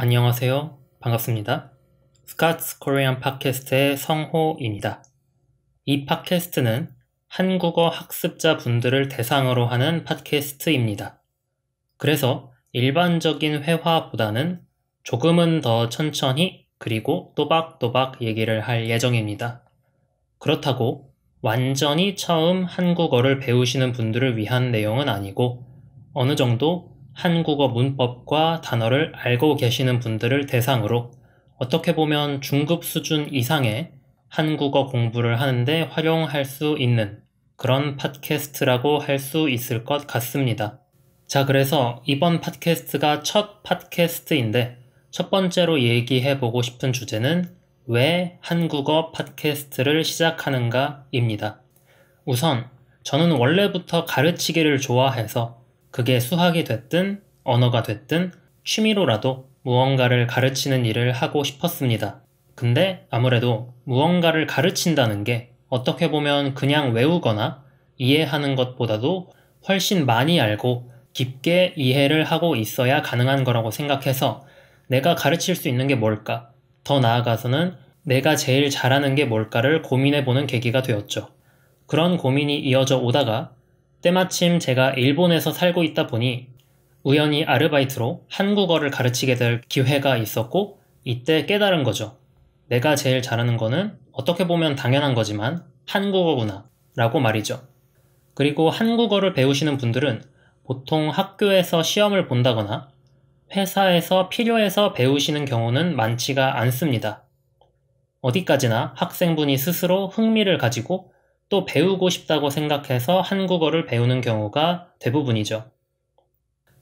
안녕하세요. 반갑습니다. 스카츠 코리안 팟캐스트의 성호입니다. 이 팟캐스트는 한국어 학습자 분들을 대상으로 하는 팟캐스트입니다. 그래서 일반적인 회화보다는 조금은 더 천천히 그리고 또박또박 얘기를 할 예정입니다. 그렇다고 완전히 처음 한국어를 배우시는 분들을 위한 내용은 아니고 어느 정도 한국어 문법과 단어를 알고 계시는 분들을 대상으로 어떻게 보면 중급 수준 이상의 한국어 공부를 하는데 활용할 수 있는 그런 팟캐스트라고 할 수 있을 것 같습니다. 자, 그래서 이번 팟캐스트가 첫 팟캐스트인데 첫 번째로 얘기해 보고 싶은 주제는 왜 한국어 팟캐스트를 시작하는가입니다. 우선 저는 원래부터 가르치기를 좋아해서 그게 수학이 됐든 언어가 됐든 취미로라도 무언가를 가르치는 일을 하고 싶었습니다. 근데 아무래도 무언가를 가르친다는 게 어떻게 보면 그냥 외우거나 이해하는 것보다도 훨씬 많이 알고 깊게 이해를 하고 있어야 가능한 거라고 생각해서 내가 가르칠 수 있는 게 뭘까? 더 나아가서는 내가 제일 잘하는 게 뭘까를 고민해 보는 계기가 되었죠. 그런 고민이 이어져 오다가 때마침 제가 일본에서 살고 있다 보니 우연히 아르바이트로 한국어를 가르치게 될 기회가 있었고 이때 깨달은 거죠. 내가 제일 잘하는 거는 어떻게 보면 당연한 거지만 한국어구나 라고 말이죠. 그리고 한국어를 배우시는 분들은 보통 학교에서 시험을 본다거나 회사에서 필요해서 배우시는 경우는 많지가 않습니다. 어디까지나 학생분이 스스로 흥미를 가지고 또 배우고 싶다고 생각해서 한국어를 배우는 경우가 대부분이죠.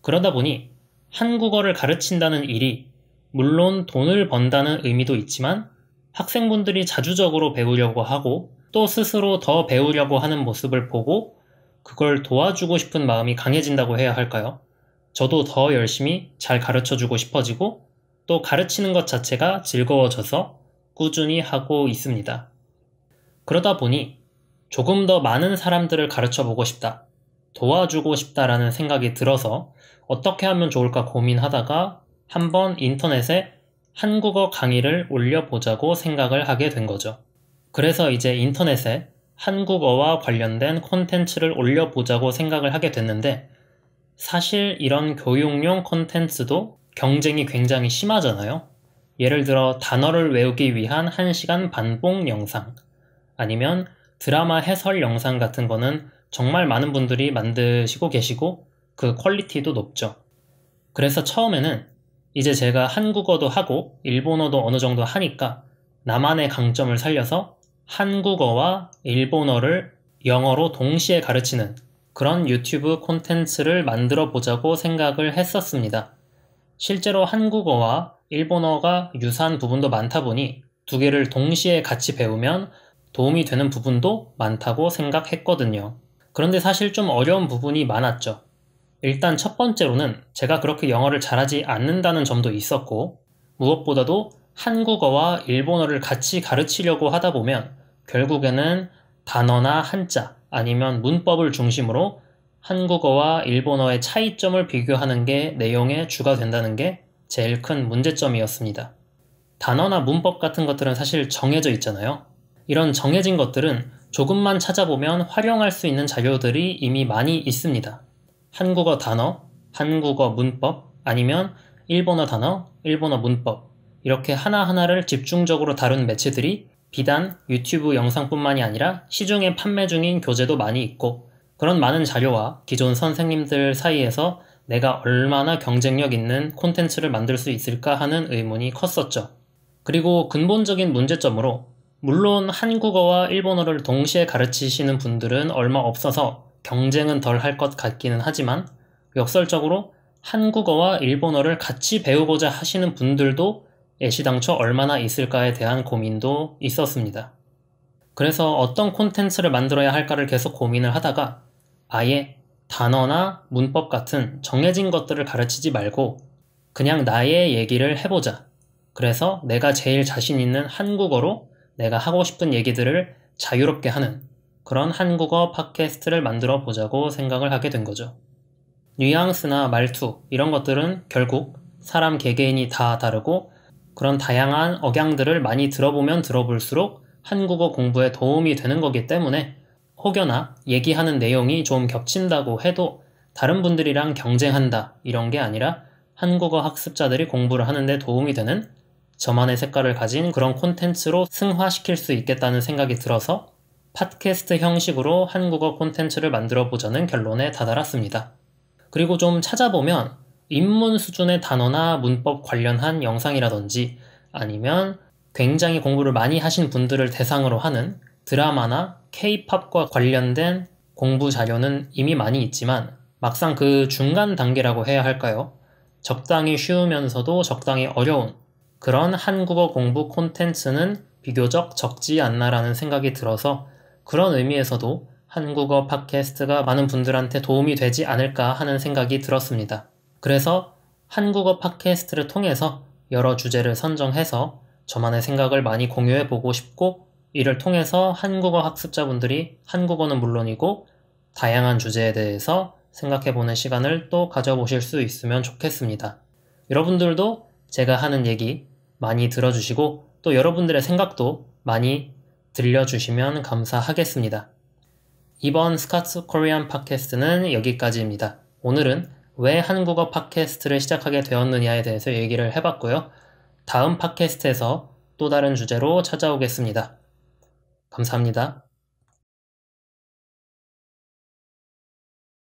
그러다 보니 한국어를 가르친다는 일이 물론 돈을 번다는 의미도 있지만 학생분들이 자주적으로 배우려고 하고 또 스스로 더 배우려고 하는 모습을 보고 그걸 도와주고 싶은 마음이 강해진다고 해야 할까요? 저도 더 열심히 잘 가르쳐 주고 싶어지고 또 가르치는 것 자체가 즐거워져서 꾸준히 하고 있습니다. 그러다 보니 조금 더 많은 사람들을 가르쳐 보고 싶다. 도와주고 싶다라는 생각이 들어서 어떻게 하면 좋을까 고민하다가 한번 인터넷에 한국어 강의를 올려보자고 생각을 하게 된 거죠. 그래서 이제 인터넷에 한국어와 관련된 콘텐츠를 올려보자고 생각을 하게 됐는데 사실 이런 교육용 콘텐츠도 경쟁이 굉장히 심하잖아요. 예를 들어 단어를 외우기 위한 1시간 반복 영상 아니면 드라마 해설 영상 같은 거는 정말 많은 분들이 만드시고 계시고 그 퀄리티도 높죠. 그래서 처음에는 이제 제가 한국어도 하고 일본어도 어느 정도 하니까 나만의 강점을 살려서 한국어와 일본어를 영어로 동시에 가르치는 그런 유튜브 콘텐츠를 만들어 보자고 생각을 했었습니다. 실제로 한국어와 일본어가 유사한 부분도 많다 보니 두 개를 동시에 같이 배우면 도움이 되는 부분도 많다고 생각했거든요. 그런데 사실 좀 어려운 부분이 많았죠. 일단 첫 번째로는 제가 그렇게 영어를 잘하지 않는다는 점도 있었고, 무엇보다도 한국어와 일본어를 같이 가르치려고 하다 보면 결국에는 단어나 한자 아니면 문법을 중심으로 한국어와 일본어의 차이점을 비교하는 게 내용의 주가 된다는 게 제일 큰 문제점이었습니다. 단어나 문법 같은 것들은 사실 정해져 있잖아요. 이런 정해진 것들은 조금만 찾아보면 활용할 수 있는 자료들이 이미 많이 있습니다. 한국어 단어, 한국어 문법, 아니면 일본어 단어, 일본어 문법, 이렇게 하나하나를 집중적으로 다룬 매체들이 비단 유튜브 영상뿐만이 아니라 시중에 판매 중인 교재도 많이 있고 그런 많은 자료와 기존 선생님들 사이에서 내가 얼마나 경쟁력 있는 콘텐츠를 만들 수 있을까 하는 의문이 컸었죠. 그리고 근본적인 문제점으로 물론 한국어와 일본어를 동시에 가르치시는 분들은 얼마 없어서 경쟁은 덜 할 것 같기는 하지만 역설적으로 한국어와 일본어를 같이 배우고자 하시는 분들도 애시당초 얼마나 있을까에 대한 고민도 있었습니다. 그래서 어떤 콘텐츠를 만들어야 할까를 계속 고민을 하다가 아예 단어나 문법 같은 정해진 것들을 가르치지 말고 그냥 나의 얘기를 해보자. 그래서 내가 제일 자신 있는 한국어로 내가 하고 싶은 얘기들을 자유롭게 하는 그런 한국어 팟캐스트를 만들어 보자고 생각을 하게 된 거죠. 뉘앙스나 말투 이런 것들은 결국 사람 개개인이 다 다르고 그런 다양한 억양들을 많이 들어보면 들어볼수록 한국어 공부에 도움이 되는 거기 때문에 혹여나 얘기하는 내용이 좀 겹친다고 해도 다른 분들이랑 경쟁한다 이런 게 아니라 한국어 학습자들이 공부를 하는데 도움이 되는 저만의 색깔을 가진 그런 콘텐츠로 승화시킬 수 있겠다는 생각이 들어서 팟캐스트 형식으로 한국어 콘텐츠를 만들어 보자는 결론에 다다랐습니다. 그리고 좀 찾아보면 입문 수준의 단어나 문법 관련한 영상이라든지 아니면 굉장히 공부를 많이 하신 분들을 대상으로 하는 드라마나 케이팝과 관련된 공부 자료는 이미 많이 있지만 막상 그 중간 단계라고 해야 할까요? 적당히 쉬우면서도 적당히 어려운 그런 한국어 공부 콘텐츠는 비교적 적지 않나라는 생각이 들어서 그런 의미에서도 한국어 팟캐스트가 많은 분들한테 도움이 되지 않을까 하는 생각이 들었습니다. 그래서 한국어 팟캐스트를 통해서 여러 주제를 선정해서 저만의 생각을 많이 공유해 보고 싶고 이를 통해서 한국어 학습자분들이 한국어는 물론이고 다양한 주제에 대해서 생각해 보는 시간을 또 가져보실 수 있으면 좋겠습니다. 여러분들도 제가 하는 얘기 많이 들어주시고 또 여러분들의 생각도 많이 들려주시면 감사하겠습니다. 이번 스카츠 코리안 팟캐스트는 여기까지입니다. 오늘은 왜 한국어 팟캐스트를 시작하게 되었느냐에 대해서 얘기를 해봤고요. 다음 팟캐스트에서 또 다른 주제로 찾아오겠습니다. 감사합니다.